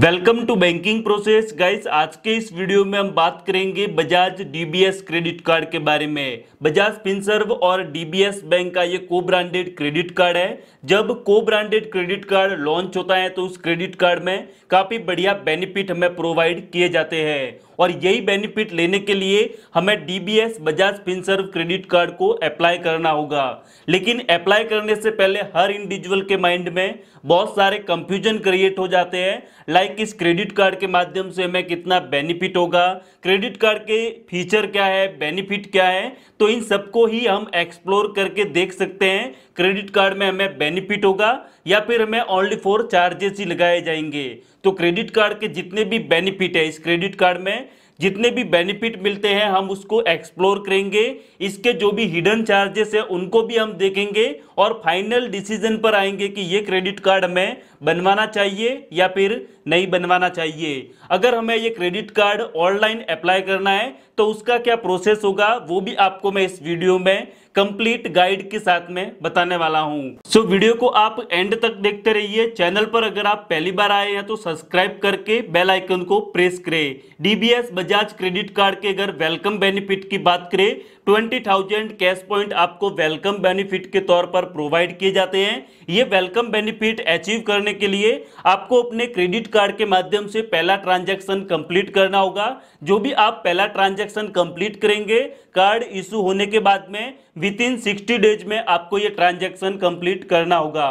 welcome to banking process guys आज के इस वीडियो में हम बात करेंगे बजाज डीबीएस क्रेडिट कार्ड के बारे में बजाज फिनसर्व और डीबीएस बैंक का ये को ब्रांडेड क्रेडिट कार्ड है जब को ब्रांडेड क्रेडिट कार्ड लॉन्च होता है तो उस क्रेडिट कार्ड में काफ़ी बढ़िया बेनिफिट हमें प्रोवाइड किए जाते हैं और यही बेनिफिट लेने के लिए हमें DBS Bajaj Finserv credit card को अप्लाई करना होगा लेकिन अप्लाई करने से पहले हर इंडिविजुअल के माइंड में बहुत सारे कंफ्यूजन क्रिएट हो जाते हैं लाइक इस क्रेडिट कार्ड के माध्यम से हमें कितना बेनिफिट होगा क्रेडिट कार्ड के फीचर क्या है बेनिफिट क्या है तो इन सबको ही हम एक्सप्लोर करके देख सकते हैं क्रेडिट कार्ड में हमें बेनिफिट होगा या फिर हमें ओनली फोर चार्जेस ही लगाए जाएंगे तो क्रेडिट कार्ड के जितने भी बेनिफिट है इस क्रेडिट कार्ड में जितने भी बेनिफिट मिलते हैं हम उसको एक्सप्लोर करेंगे इसके जो भी हिडन चार्जेस है उनको भी हम देखेंगे और फाइनल डिसीजन पर आएंगे कि ये क्रेडिट कार्ड हमें बनवाना चाहिए या फिर नहीं बनवाना चाहिए अगर हमें ये क्रेडिट कार्ड ऑनलाइन अप्लाई करना है तो उसका क्या प्रोसेस होगा वो भी आपको मैं इस वीडियो में कंप्लीट गाइड के साथ में बताने वाला हूँ सो so, वीडियो को आप एंड तक देखते रहिए चैनल पर अगर आप पहली बार आए हैं तो सब्सक्राइब करके बेल आइकन को प्रेस करें डीबीएस बजाज क्रेडिट कार्ड के अगर वेलकम बेनिफिट की बात करें ट्वेंटी थाउजेंड कैश पॉइंट आपको वेलकम बेनिफिट के तौर पर प्रोवाइड किए जाते हैं ये वेलकम बेनिफिट अचीव करने के लिए आपको अपने क्रेडिट कार्ड के माध्यम से पहला ट्रांजैक्शन कंप्लीट करना होगा जो भी आप पहला ट्रांजैक्शन कंप्लीट करेंगे कार्ड इशू होने के बाद में विद इन सिक्सटी डेज में आपको ये ट्रांजेक्शन कंप्लीट करना होगा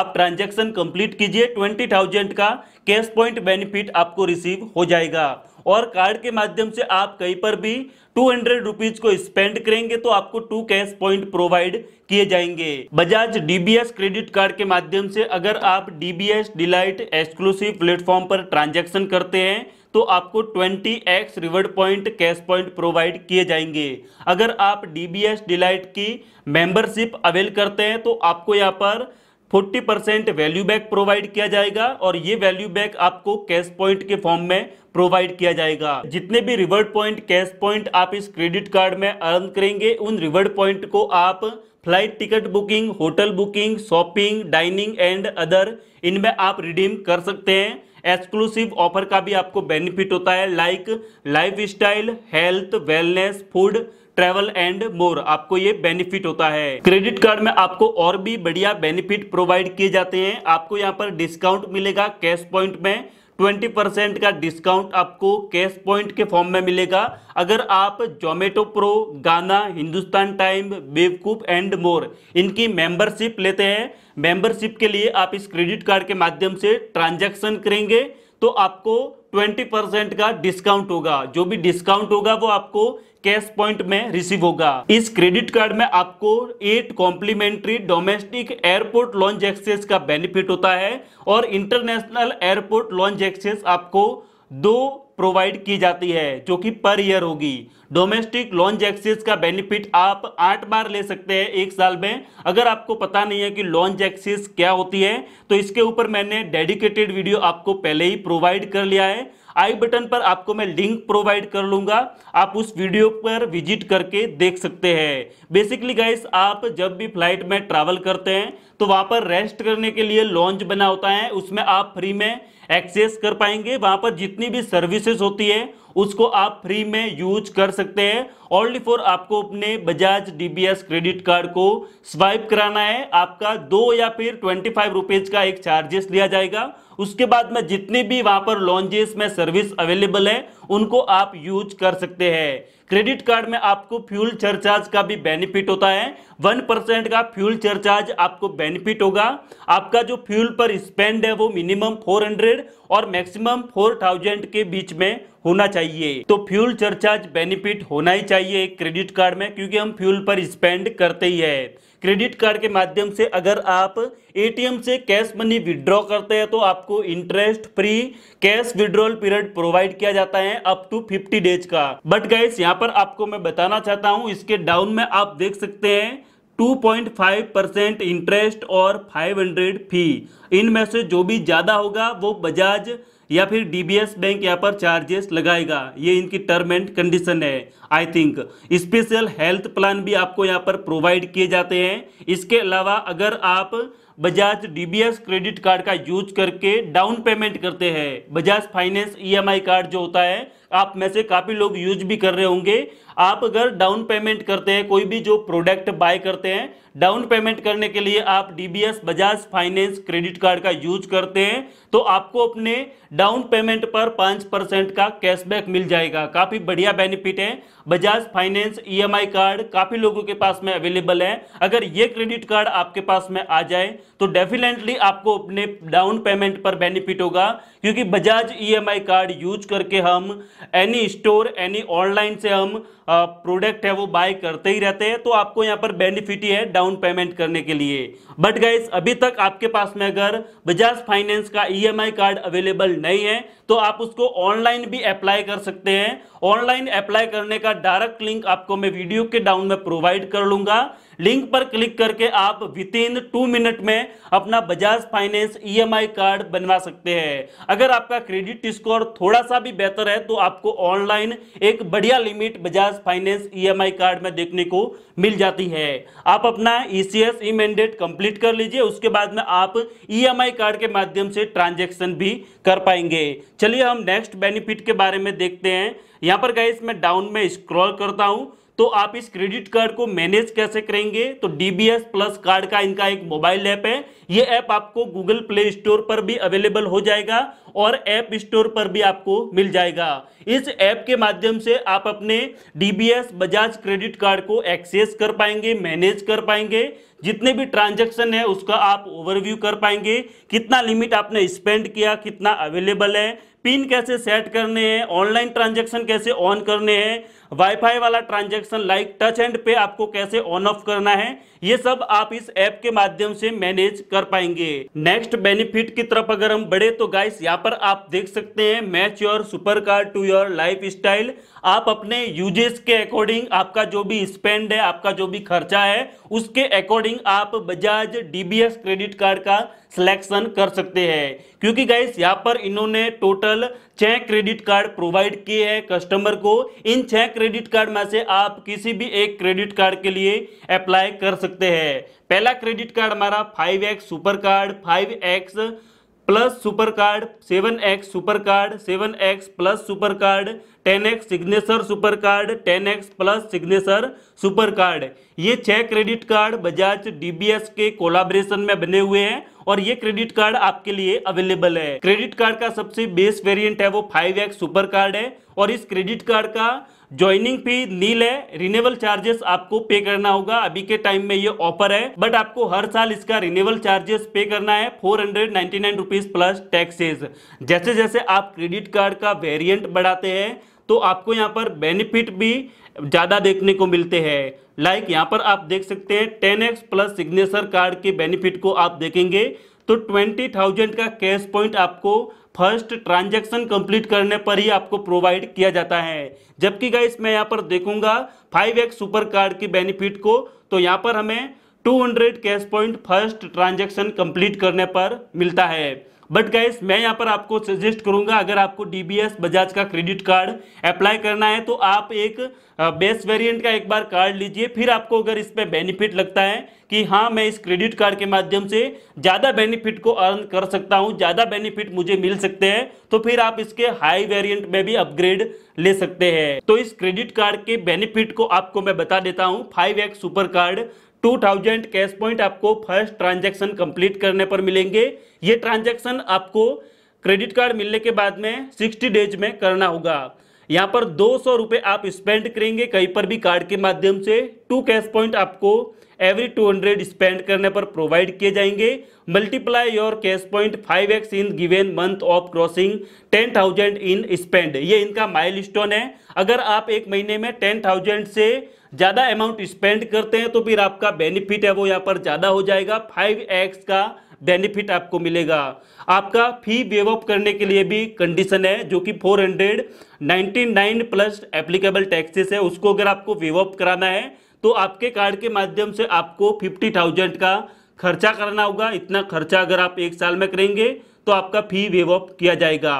आप ट्रांजेक्शन कंप्लीट कीजिए ट्वेंटी का कैश पॉइंट बेनिफिट आपको रिसीव हो जाएगा और कार्ड के माध्यम से आप कहीं पर भी टू हंड्रेड रुपीज को स्पेंड करेंगे तो आपको टू कैश पॉइंट प्रोवाइड किए जाएंगे बजाज डीबीएस क्रेडिट कार्ड के माध्यम से अगर आप डीबीएस डिलाइट एक्सक्लूसिव प्लेटफॉर्म पर ट्रांजैक्शन करते हैं तो आपको 20x reward point cash point provide किए जाएंगे अगर आप डीबीएस डिलाइट की मेंबरशिप अवेल करते हैं तो आपको यहाँ पर 40 वैल्यू बैक प्रोवाइड किया जाएगा और ये वैल्यू बैक आपको कैश पॉइंट के फॉर्म में प्रोवाइड किया जाएगा जितने भी रिवर्ड पॉइंट कैश पॉइंट आप इस क्रेडिट कार्ड में अर्न करेंगे उन रिवर्ड पॉइंट को आप flight ticket booking hotel booking shopping dining and other इनमें आप रिडीम कर सकते हैं एक्सक्लूसिव ऑफर का भी आपको बेनिफिट होता है like life style health wellness food travel and more आपको ये बेनिफिट होता है क्रेडिट कार्ड में आपको और भी बढ़िया बेनिफिट प्रोवाइड किए जाते हैं आपको यहाँ पर डिस्काउंट मिलेगा कैश पॉइंट में ट्वेंटी परसेंट का डिस्काउंट आपको कैश पॉइंट के फॉर्म में मिलेगा अगर आप Zomato pro Gaana Hindustan time बेवकूफ एंड मोर इनकी मेंबरशिप लेते हैं मेंबरशिप के लिए आप इस क्रेडिट कार्ड के माध्यम से ट्रांजैक्शन करेंगे तो आपको 20 परसेंट का डिस्काउंट होगा जो भी डिस्काउंट होगा वो आपको कैश पॉइंट में रिसीव होगा इस क्रेडिट कार्ड में आपको eight complimentary domestic airport lounge access का बेनिफिट होता है और इंटरनेशनल एयरपोर्ट लॉन्च एक्सेस आपको दो प्रोवाइड की जाती है जो कि पर ईयर होगी डोमेस्टिक लॉन्च एक्सेस का बेनिफिट आप आठ बार ले सकते हैं एक साल में अगर आपको पता नहीं है कि लॉन्च एक्सेस क्या होती है तो इसके ऊपर मैंने डेडिकेटेड वीडियो आपको पहले ही प्रोवाइड कर लिया है आई बटन पर आपको मैं लिंक प्रोवाइड कर लूंगा आप उस वीडियो पर विजिट करके देख सकते हैं बेसिकली गाइस आप जब भी फ्लाइट में ट्रैवल करते हैं तो वहां पर रेस्ट करने के लिए लॉन्च बना होता है उसमें आप फ्री में एक्सेस कर पाएंगे वहां पर जितनी भी सर्विसेज होती है उसको आप फ्री में यूज कर सकते हैं ओनली फॉर आपको अपने बजाज डीबीएस क्रेडिट कार्ड को स्वाइप कराना है आपका दो या फिर ट्वेंटी फाइव रुपीज का एक चार्जेस लिया जाएगा उसके बाद में जितनी भी वहां पर लॉन्जेस में सर्विस अवेलेबल है उनको आप यूज कर सकते हैं क्रेडिट कार्ड में आपको फ्यूल चरचार्ज का भी बेनिफिट होता है वन परसेंट का फ्यूल चरचार्ज आपको बेनिफिट होगा आपका जो फ्यूल पर स्पेंड है वो मिनिमम फोर हंड्रेड और मैक्सिमम फोर थाउजेंड के बीच में होना चाहिए तो फ्यूल सरचार्ज बेनिफिट होना ही चाहिए क्रेडिट कार्ड में क्योंकि हम फ्यूल पर स्पेंड करते ही है क्रेडिट कार्ड के माध्यम से अगर आप एटीएम से कैश मनी विड्रॉ करते हैं तो आपको interest free cash withdrawal period provide किया जाता है अप टू 50 डेज का बट गाइस यहां पर आपको मैं बताना चाहता हूं इसके डाउन में आप देख सकते हैं 2.5 परसेंट इंटरेस्ट और 500 फी इनमें से जो भी ज़्यादा होगा वो बजाज या फिर एस बैंक यहाँ पर चार्जेस लगाएगा ये इनकी टर्म एंड कंडीशन है I think special health plan भी आपको यहाँ पर प्रोवाइड किए जाते हैं इसके अलावा अगर आप बजाज एस क्रेडिट कार्ड का यूज करके डाउन पेमेंट करते हैं बजाज फाइनेंस आई कार्ड जो होता है आप में से काफ़ी लोग यूज भी कर रहे होंगे आप अगर डाउन पेमेंट करते हैं कोई भी जो प्रोडक्ट बाय करते हैं डाउन पेमेंट करने के लिए आप DBS Bajaj finance credit card का यूज करते हैं तो आपको अपने डाउन पेमेंट पर पाँच परसेंट का कैशबैक मिल जाएगा काफ़ी बढ़िया बेनिफिट है बजाज फाइनेंस ईएमआई कार्ड काफ़ी लोगों के पास में अवेलेबल है अगर ये क्रेडिट कार्ड आपके पास में आ जाए तो डेफिनेटली आपको अपने डाउन पेमेंट पर बेनिफिट होगा क्योंकि बजाज ई कार्ड यूज करके हम एनी स्टोर एनी ऑनलाइन से हम प्रोडक्ट है वो बाय करते ही रहते हैं तो आपको यहाँ पर बेनिफिट ही है डाउन पेमेंट करने के लिए बट गाइज अभी तक आपके पास में अगर बजाज फाइनेंस का ई कार्ड अवेलेबल नहीं है तो आप उसको ऑनलाइन भी अप्लाई कर सकते हैं ऑनलाइन अप्लाई करने का डायरेक्ट लिंक आपको मैं वीडियो के डाउन में प्रोवाइड कर लूंगा लिंक पर क्लिक करके आप विद इन टू मिनट में अपना बजाज फाइनेंस ईएमआई कार्ड बनवा सकते हैं अगर आपका क्रेडिट स्कोर थोड़ा सा भी बेहतर है तो आपको ऑनलाइन एक बढ़िया limit Bajaj Bajaj finance EMI card में देखने को मिल जाती है आप अपना ईसीएस ई मैंडेट कंप्लीट कर लीजिए उसके बाद में आप ईएमआई कार्ड के माध्यम से ट्रांजेक्शन भी कर पाएंगे चलिए हम नेक्स्ट बेनिफिट के बारे में देखते हैं यहाँ पर गाइस मैं डाउन में स्क्रॉल करता हूँ तो आप इस क्रेडिट कार्ड को मैनेज कैसे करेंगे तो डीबीएस प्लस कार्ड का इनका एक मोबाइल ऐप है ये ऐप आपको गूगल प्ले स्टोर पर भी अवेलेबल हो जाएगा और ऐप स्टोर पर भी आपको मिल जाएगा इस ऐप के माध्यम से आप अपने डीबीएस बजाज क्रेडिट कार्ड को एक्सेस कर पाएंगे मैनेज कर पाएंगे जितने भी ट्रांजैक्शन है उसका आप ओवरव्यू कर पाएंगे कितना लिमिट आपने स्पेंड किया कितना अवेलेबल है पिन कैसे सेट करने हैं ऑनलाइन ट्रांजैक्शन कैसे ऑन करने हैं वाईफाई वाला ट्रांजैक्शन लाइक टच एंड पे आपको कैसे ऑन ऑफ करना है ये सब आप इस ऐप के माध्यम से मैनेज कर पाएंगे नेक्स्ट बेनिफिट की तरफ अगर हम बढ़े तो गाइस यहाँ पर आप देख सकते हैं match your super card to your life style आप अपने यूजेस के अकॉर्डिंग आपका जो भी स्पेंड है आपका जो भी खर्चा है उसके अकॉर्डिंग आप बजाज डीबीएस क्रेडिट कार्ड का सिलेक्शन कर सकते हैं क्योंकि गाइस यहाँ पर इन्होंने टोटल छह क्रेडिट कार्ड प्रोवाइड किए हैं कस्टमर को इन छह क्रेडिट कार्ड में से आप किसी भी एक क्रेडिट कार्ड के लिए अप्लाई कर सकते हैं पहला क्रेडिट कार्ड हमारा five X super card five X plus super card seven X super card seven X plus super card ten X signature super card ten X plus signature super card ये छह credit card Bajaj DBS के collaboration में बने हुए हैं और ये credit card आपके लिए अवेलेबल है क्रेडिट कार्ड का सबसे बेस्ट वेरिएंट है वो फाइव एक्स सुपर कार्ड है और इस क्रेडिट कार्ड का ज्वाइनिंग फी नील है रिनेबल चार्जेस आपको पे करना होगा अभी के टाइम में ये ऑफर है बट आपको हर साल इसका रिनेबल चार्जेस पे करना है four hundred ninety nine rupees plus taxes जैसे जैसे आप क्रेडिट कार्ड का वेरियंट बढ़ाते हैं तो आपको यहाँ पर बेनिफिट भी ज़्यादा देखने को मिलते हैं लाइक like यहाँ पर आप देख सकते हैं ten X plus signature card के बेनिफिट को आप देखेंगे तो ट्वेंटी थाउजेंड का कैश पॉइंट आपको फर्स्ट ट्रांजैक्शन कंप्लीट करने पर ही आपको प्रोवाइड किया जाता है जबकि गाइस मैं यहाँ पर देखूंगा फाइव एक्स सुपर कार्ड की बेनिफिट को तो यहाँ पर हमें 200 cash point first transaction complete करने पर मिलता है बट गाइस मैं यहाँ पर आपको सजेस्ट करूंगा अगर आपको डीबीएस बजाज का क्रेडिट कार्ड अप्लाई करना है तो आप एक बेस्ट वेरिएंट का एक बार कार्ड लीजिए फिर आपको अगर इस पे बेनिफिट लगता है कि हाँ मैं इस क्रेडिट कार्ड के माध्यम से ज़्यादा बेनिफिट को अर्न कर सकता हूँ ज़्यादा बेनिफिट मुझे मिल सकते हैं तो फिर आप इसके हाई वेरिएंट में भी अपग्रेड ले सकते हैं तो इस क्रेडिट कार्ड के बेनिफिट को आपको मैं बता देता हूँ five X super card 2000 cash point आपको फर्स्ट ट्रांजैक्शन कंप्लीट करने पर मिलेंगे ये ट्रांजेक्शन आपको क्रेडिट कार्ड मिलने के बाद में सिक्सटी डेज में करना होगा यहाँ पर दो सौ रुपए आप स्पेंड करेंगे कहीं पर भी कार्ड के माध्यम से टू कैश पॉइंट आपको एवरी टू हंड्रेड स्पेंड करने पर प्रोवाइड किए जाएंगे multiply your cash point five X in given month of crossing ten thousand in spend ये इनका माइल स्टोन है अगर आप एक महीने में टेन थाउजेंड से ज़्यादा अमाउंट स्पेंड करते हैं तो फिर आपका बेनिफिट है वो यहाँ पर ज़्यादा हो जाएगा फाइव एक्स का बेनिफिट आपको मिलेगा आपका फी वेव ऑफ करने के लिए भी कंडीशन है जो कि 499 प्लस एप्लीकेबल टैक्सेस है उसको अगर आपको वेव ऑफ कराना है तो आपके कार्ड के माध्यम से आपको 50,000 का खर्चा करना होगा इतना खर्चा अगर आप एक साल में करेंगे तो आपका फी वेव ऑफ किया जाएगा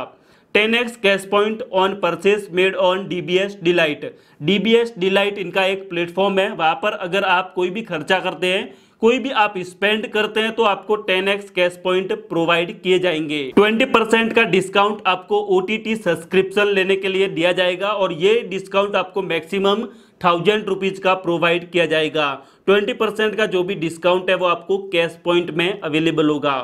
ten X cash point on purchase made on D B S delight D B S delight इनका एक प्लेटफॉर्म है वहाँ पर अगर आप कोई भी खर्चा करते हैं कोई भी आप स्पेंड करते हैं तो आपको 10x कैश पॉइंट प्रोवाइड किए जाएंगे 20% का डिस्काउंट आपको ओटीटी सब्सक्रिप्शन लेने के लिए दिया जाएगा और ये डिस्काउंट आपको मैक्सिमम थाउजेंड रुपीज का प्रोवाइड किया जाएगा 20% का जो भी डिस्काउंट है वो आपको कैश पॉइंट में अवेलेबल होगा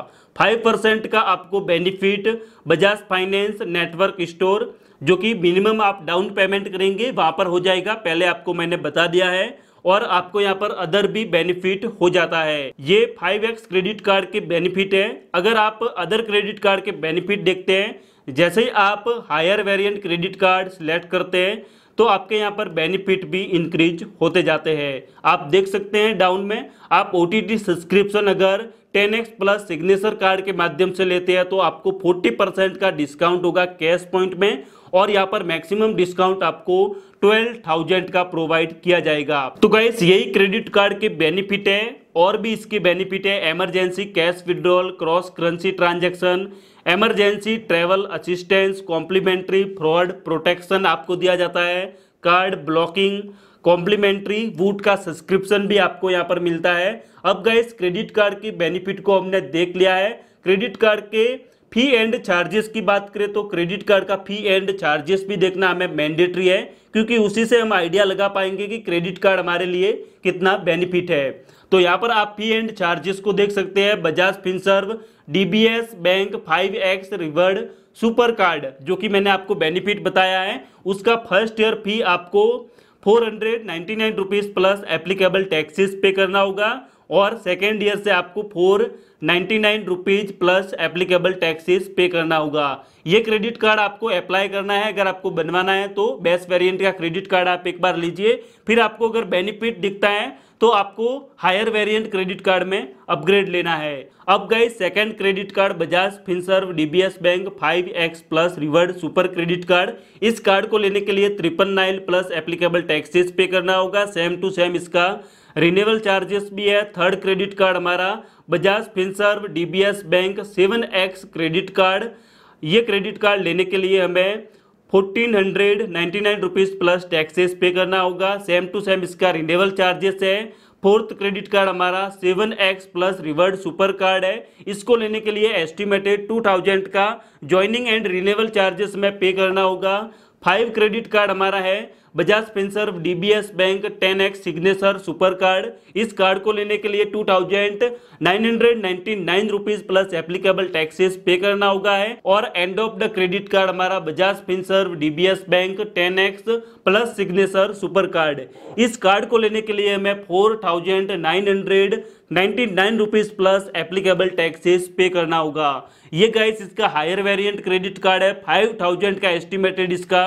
5% का आपको benefit Bajaj finance network store जो कि मिनिमम आप डाउन पेमेंट करेंगे वहां पर हो जाएगा पहले आपको मैंने बता दिया है और आपको यहाँ पर अदर भी बेनिफिट हो जाता है ये फाइव एक्स क्रेडिट कार्ड के बेनिफिट है अगर आप अदर क्रेडिट कार्ड के बेनिफिट देखते हैं जैसे ही आप higher variant credit card select करते हैं तो आपके यहाँ पर बेनिफिट भी इंक्रीज होते जाते हैं आप देख सकते हैं डाउन में आप ओ सब्सक्रिप्शन अगर 10x प्लस सिग्नेचर कार्ड के माध्यम से लेते हैं तो आपको 40 परसेंट का डिस्काउंट होगा कैश पॉइंट में और यहाँ पर मैक्सिमम डिस्काउंट आपको 12,000 का प्रोवाइड किया जाएगा तो गैस यही क्रेडिट कार्ड के बेनिफिट है और भी इसके बेनिफिट है emergency cash withdrawal cross currency transaction emergency travel assistance complimentary fraud protection आपको दिया जाता है कार्ड ब्लॉकिंग कॉम्प्लीमेंट्री वूट का सब्सक्रिप्शन भी आपको यहाँ पर मिलता है अब गए क्रेडिट कार्ड के बेनिफिट को हमने देख लिया है क्रेडिट कार्ड के फी एंड चार्जेस की बात करें तो क्रेडिट कार्ड का फी एंड चार्जेस भी देखना हमें मैंडेटरी है क्योंकि उसी से हम आइडिया लगा पाएंगे कि क्रेडिट कार्ड हमारे लिए कितना बेनिफिट है तो यहाँ पर आप फी एंड चार्जेस को देख सकते हैं Bajaj Finserv DBS bank five X reward super card जो कि मैंने आपको बेनिफिट बताया है उसका फर्स्ट ईयर फी आपको four hundred ninety nine rupees plus applicable taxes pay करना होगा और सेकेंड ईयर से आपको four ninety nine rupees plus applicable taxes pay करना होगा ये क्रेडिट कार्ड आपको अप्लाई करना है अगर आपको बनवाना है तो बेस्ट वेरिएंट का क्रेडिट कार्ड आप एक बार लीजिए फिर आपको अगर बेनिफिट दिखता है तो आपको हायर वेरिएंट क्रेडिट कार्ड में अपग्रेड लेना है अब गए second credit card Bajaj Finserv DBS bank X plus reward super credit card इस कार्ड को लेने के लिए त्रिपन nine plus applicable taxes pay करना होगा सेम टू सेम इसका रिन्यूअल चार्जेस भी है थर्ड क्रेडिट कार्ड हमारा Bajaj Finserv DBS bank seven X credit card ये क्रेडिट कार्ड लेने के लिए हमें fourteen hundred ninety nine rupees plus taxes pay करना होगा सेम टू सेम इसका रिन्यूअल चार्जेस है फोर्थ क्रेडिट कार्ड हमारा seven X plus reward super card है इसको लेने के लिए एस्टिमेटेड टू थाउजेंड का ज्वाइनिंग एंड रिन्यूअल चार्जेस में पे करना होगा फाइव क्रेडिट कार्ड हमारा है Bajaj Finserv DBS bank 10x signature super card इस कार्ड को लेने के लिए two thousand nine hundred ninety nine rupees plus applicable taxes pay करना होगा है और end of the credit card हमारा Bajaj Finserv DBS bank 10x plus signature super card इस कार्ड को लेने के लिए हमें four thousand nine hundred ninety nine rupees plus applicable taxes pay करना होगा ये गाइस इसका हायर वेरिएंट क्रेडिट कार्ड है फाइव थाउजेंड का एस्टिमेटेड इसका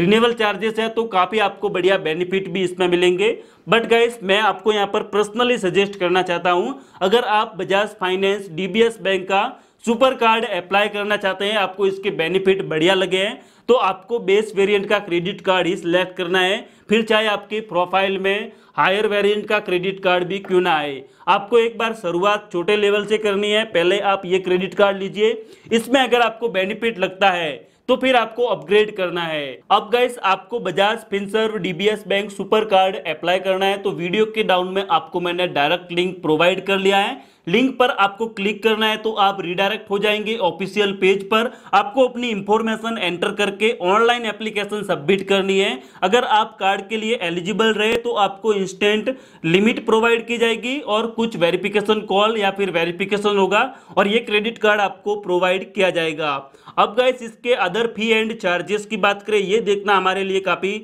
रिन्यूअल चार्जेस है तो काफ़ी आपको बढ़िया बेनिफिट भी इसमें मिलेंगे बट गाइस मैं आपको यहाँ पर पर्सनली सजेस्ट करना चाहता हूँ अगर आप बजाज फाइनेंस डी बैंक का सुपर कार्ड अप्लाई करना चाहते हैं आपको इसके बेनिफिट बढ़िया लगे हैं तो आपको बेस वेरिएंट का क्रेडिट कार्ड ही सिलेक्ट करना है फिर चाहे आपके प्रोफाइल में हायर वेरिएंट का क्रेडिट कार्ड भी क्यों ना आए आपको एक बार शुरुआत छोटे लेवल से करनी है पहले आप ये क्रेडिट कार्ड लीजिए इसमें अगर आपको बेनिफिट लगता है तो फिर आपको अपग्रेड करना है अब गाइस आपको Bajaj Finserv DBS bank super card apply करना है तो वीडियो के डाउन में आपको मैंने डायरेक्ट लिंक प्रोवाइड कर लिया है लिंक पर आपको क्लिक करना है तो आप रिडायरेक्ट हो जाएंगे ऑफिशियल पेज पर आपको अपनी इंफॉर्मेशन एंटर करके ऑनलाइन एप्लीकेशन सबमिट करनी है अगर आप कार्ड के लिए एलिजिबल रहे तो आपको इंस्टेंट लिमिट प्रोवाइड की जाएगी और कुछ वेरिफिकेशन कॉल या फिर वेरिफिकेशन होगा और ये क्रेडिट कार्ड आपको प्रोवाइड किया जाएगा अब गाइस इसके अदर फी एंड चार्जेस की बात करें ये देखना हमारे लिए काफ़ी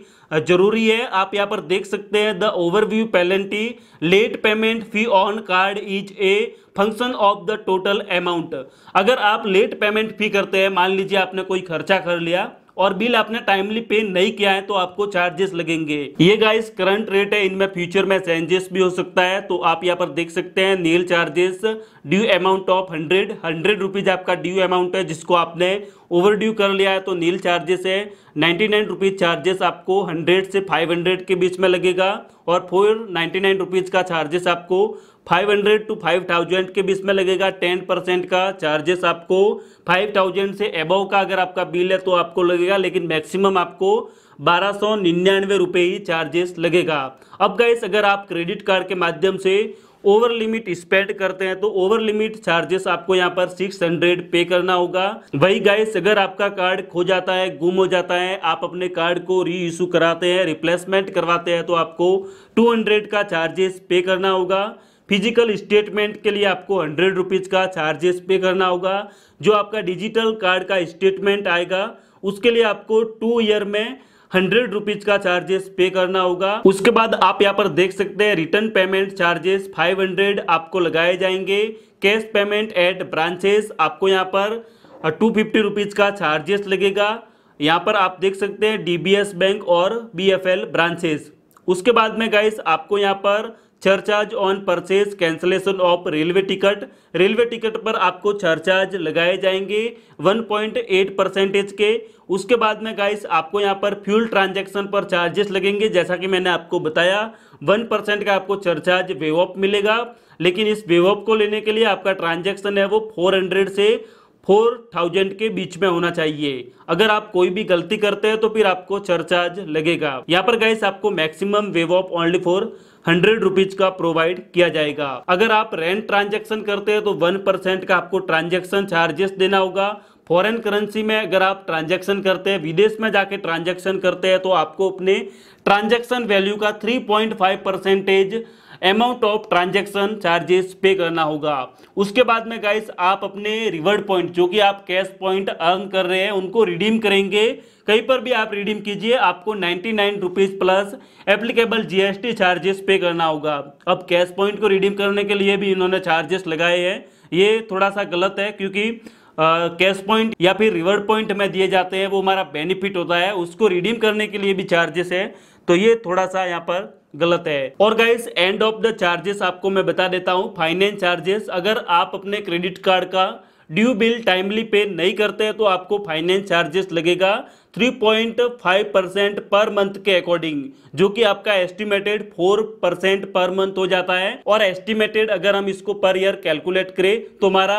जरूरी है आप यहाँ पर देख सकते हैं the overview penalty late payment fee on card is a function of the total amount अगर आप लेट पेमेंट फी करते हैं मान लीजिए आपने कोई खर्चा कर लिया और बिल आपने टाइमली पे नहीं किया है तो आपको चार्जेस लगेंगे ये गाइस करंट रेट है इनमें फ्यूचर में चेंजेस भी हो सकता है तो आप यहाँ पर देख सकते हैं nil charges due amount of hundred hundred rupees आपका ड्यू अमाउंट है जिसको आपने ओवर ड्यू कर लिया है तो नील चार्जेस है नाइन्टी नाइन रुपीज़ चार्जेस आपको हंड्रेड से फाइव हंड्रेड के बीच में लगेगा और फोर नाइन्टी नाइन रुपीज़ का चार्जेस आपको 500 टू 5000 के बीच में लगेगा 10 परसेंट का चार्जेस आपको 5000 से एबव का अगर आपका बिल है तो आपको लगेगा लेकिन मैक्सिमम आपको बारह सौ निन्यानवे रुपये ही चार्जेस लगेगा अब गाइस अगर आप क्रेडिट कार्ड के माध्यम से ओवर लिमिट स्पेंड करते हैं तो ओवर लिमिट चार्जेस आपको यहाँ पर 600 पे करना होगा वही गाइस अगर आपका कार्ड खो जाता है गुम हो जाता है आप अपने कार्ड को री इशू कराते हैं रिप्लेसमेंट करवाते हैं तो आपको 200 का चार्जेस पे करना होगा फिजिकल स्टेटमेंट के लिए आपको हंड्रेड रुपीज़ का चार्जेस पे करना होगा जो आपका डिजिटल कार्ड का स्टेटमेंट आएगा उसके लिए आपको टू ईयर में हंड्रेड रुपीज का चार्जेस पे करना होगा उसके बाद आप यहाँ पर देख सकते हैं रिटर्न पेमेंट चार्जेस 500 आपको लगाए जाएंगे कैश पेमेंट एट ब्रांचेस आपको यहाँ पर टू फिफ्टी रुपीज का चार्जेस लगेगा यहाँ पर आप देख सकते हैं डी बैंक और बी ब्रांचेस उसके बाद में गाइस आपको यहाँ पर surcharge on purchase cancellation of railway ticket railway ticket पर आपको सरचार्ज लगाए जाएंगे 1.8 परसेंटेज के उसके बाद में गाइस आपको यहाँ पर फ्यूल ट्रांजैक्शन पर चार्जेस लगेंगे जैसा कि मैंने आपको बताया 1 परसेंट का आपको सरचार्ज वेव ऑफ मिलेगा लेकिन इस वेव ऑफ को लेने के लिए आपका ट्रांजेक्शन है वो फोर से फोर थाउजेंड के बीच में होना चाहिए अगर आप कोई भी गलती करते हैं तो फिर आपको चर्चार्ज लगेगा यहाँ पर गाइस आपको maximum waive off only four hundred rupees का प्रोवाइड किया जाएगा अगर आप रेंट ट्रांजेक्शन करते हैं तो वन परसेंट का आपको ट्रांजेक्शन चार्जेस देना होगा फॉरेन करेंसी में अगर आप ट्रांजेक्शन करते हैं विदेश में जाके ट्रांजेक्शन करते हैं तो आपको अपने ट्रांजेक्शन वैल्यू का five percentage amount of transaction charges pay करना होगा उसके बाद में गाइस आप अपने रिवर्ड पॉइंट जो कि आप कैश पॉइंट अर्न कर रहे हैं उनको रिडीम करेंगे कहीं पर भी आप रिडीम कीजिए आपको ninety nine rupees plus applicable GST charges pay करना होगा अब कैश पॉइंट को रिडीम करने के लिए भी इन्होंने चार्जेस लगाए हैं ये थोड़ा सा गलत है क्योंकि कैश uh, पॉइंट या फिर रिवर्ड पॉइंट में दिए जाते हैं वो हमारा बेनिफिट होता है उसको रिडीम करने के लिए भी चार्जेस है तो ये थोड़ा सा यहाँ पर गलत है और guys end of the charges आपको मैं बता देता हूँ फाइनेंस चार्जेस अगर आप अपने क्रेडिट कार्ड का ड्यू बिल टाइमली पे नहीं करते हैं तो आपको फाइनेंस चार्जेस लगेगा 3.5 परसेंट पर मंथ के अकॉर्डिंग जो कि आपका एस्टिमेटेड 4 परसेंट पर मंथ हो जाता है और एस्टिमेटेड अगर हम इसको पर ईयर कैलकुलेट करें तो हमारा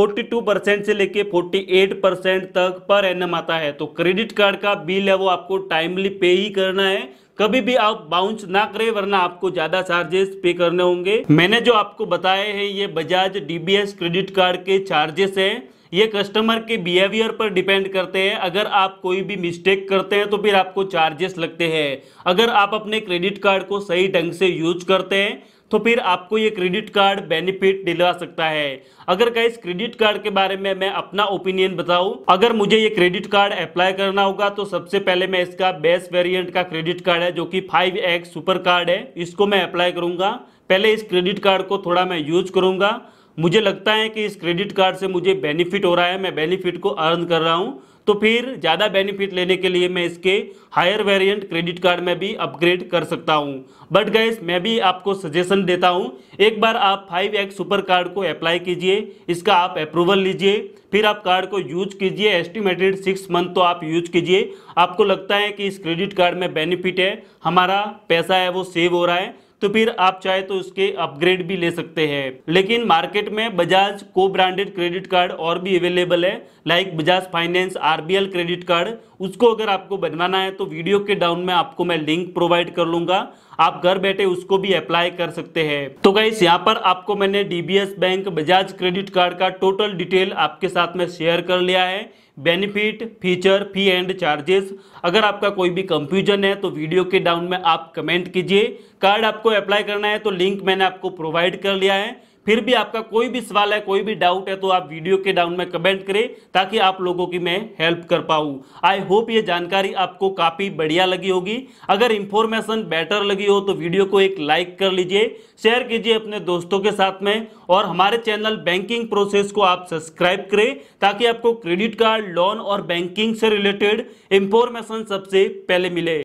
42 परसेंट से लेके 48 परसेंट तक पर एन आता है तो क्रेडिट कार्ड का बिल है वो आपको टाइमली पे ही करना है कभी भी आप बाउंस ना करें वरना आपको ज़्यादा चार्जेस पे करने होंगे मैंने जो आपको बताए हैं ये बजाज डीबीएस क्रेडिट कार्ड के चार्जेस हैं ये कस्टमर के बिहेवियर पर डिपेंड करते हैं अगर आप कोई भी मिस्टेक करते हैं तो फिर आपको चार्जेस लगते हैं अगर आप अपने क्रेडिट कार्ड को सही ढंग से यूज करते हैं तो फिर आपको ये क्रेडिट कार्ड बेनिफिट दिलवा सकता है अगर इस क्रेडिट कार्ड के बारे में मैं अपना ओपिनियन बताऊं अगर मुझे ये क्रेडिट कार्ड अप्लाई करना होगा तो सबसे पहले मैं इसका बेस्ट वेरिएंट का क्रेडिट कार्ड है जो कि 5x सुपर कार्ड है इसको मैं अप्लाई करूंगा पहले इस क्रेडिट कार्ड को थोड़ा मैं यूज करूंगा मुझे लगता है कि इस क्रेडिट कार्ड से मुझे बेनिफिट हो रहा है मैं बेनिफिट को अर्न कर रहा हूँ तो फिर ज़्यादा बेनिफिट लेने के लिए मैं इसके हायर वेरिएंट क्रेडिट कार्ड में भी अपग्रेड कर सकता हूँ बट गैस मैं भी आपको सजेशन देता हूँ एक बार आप फाइव एक्स सुपर कार्ड को अप्लाई कीजिए इसका आप अप्रूवल लीजिए फिर आप कार्ड को यूज कीजिए एस्टिमेटेड सिक्स मंथ तो आप यूज कीजिए आपको लगता है कि इस क्रेडिट कार्ड में बेनिफिट है हमारा पैसा है वो सेव हो रहा है तो फिर आप चाहे तो उसके अपग्रेड भी ले सकते हैं लेकिन मार्केट में बजाज को ब्रांडेड क्रेडिट कार्ड और भी अवेलेबल है like Bajaj finance RBL credit card उसको अगर आपको बनवाना है तो वीडियो के डाउन में आपको मैं लिंक प्रोवाइड कर लूंगा आप घर बैठे उसको भी अप्लाई कर सकते हैं तो गाइस यहाँ पर आपको मैंने DBS bank Bajaj credit card का टोटल डिटेल आपके साथ में शेयर कर लिया है benefit feature fee and charges अगर आपका कोई भी कंफ्यूजन है तो वीडियो के डाउन में आप कमेंट कीजिए कार्ड आपको अप्लाई करना है तो लिंक मैंने आपको प्रोवाइड कर लिया है फिर भी आपका कोई भी सवाल है कोई भी डाउट है तो आप वीडियो के डाउन में कमेंट करें ताकि आप लोगों की मैं हेल्प कर पाऊँ आई होप ये जानकारी आपको काफ़ी बढ़िया लगी होगी अगर इंफॉर्मेशन बेटर लगी हो तो वीडियो को एक लाइक कर लीजिए शेयर कीजिए अपने दोस्तों के साथ में और हमारे चैनल बैंकिंग प्रोसेस को आप सब्सक्राइब करें ताकि आपको क्रेडिट कार्ड लोन और बैंकिंग से रिलेटेड इंफॉर्मेशन सबसे पहले मिले